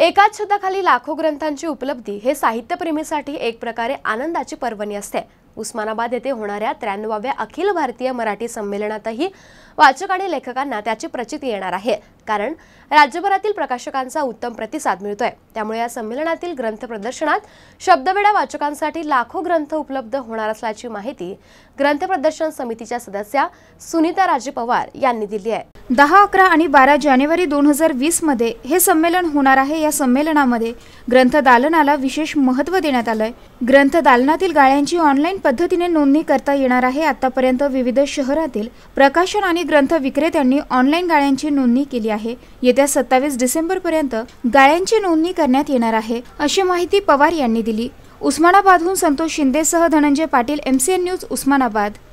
एकाच छताखाली लाखो ग्रंथांची उपलब्धी हे साहित्यप्रेमीसाठी एक प्रकारे आनंदाची पर्वणी असते उस्मानाबाद येथे होणाऱ्या त्र्याण्णवाव्या अखिल भारतीय मराठी संमेलनातही वाचक आणि लेखकांना त्याची प्रचिती येणार आहे कारण राज्यभरातील प्रकाशकांचा उत्तम प्रतिसाद मिळतोय त्यामुळे या संमेलनातील ग्रंथ प्रदर्शनात शब्दवेडा वाचकांसाठी लाखो ग्रंथ उपलब्ध होणार असल्याची माहिती ग्रंथ प्रदर्शन समितीच्या सदस्या सुनीता राजे पवार यांनी दिली आहे दहा अकरा आणि बारा जानेवारी दोन हजार वीसमध्ये हे संमेलन होणार आहे या संमेलनामध्ये ग्रंथ दालनाला विशेष महत्त्व देण्यात आलंय आहे ग्रंथ दालनातील गाळ्यांची ऑनलाईन पद्धतीने नोंदणी करता येणार आहे आतापर्यंत विविध शहरातील प्रकाशन आणि ग्रंथ विक्रेत्यांनी ऑनलाईन गाळ्यांची नोंदणी केली आहे येत्या सत्तावीस डिसेंबरपर्यंत गाळ्यांची नोंदणी करण्यात येणार आहे अशी माहिती पवार यांनी दिली उस्मानाबादहून संतोष शिंदेसह धनंजय पाटील एमसीएन न्यूज उस्मानाबाद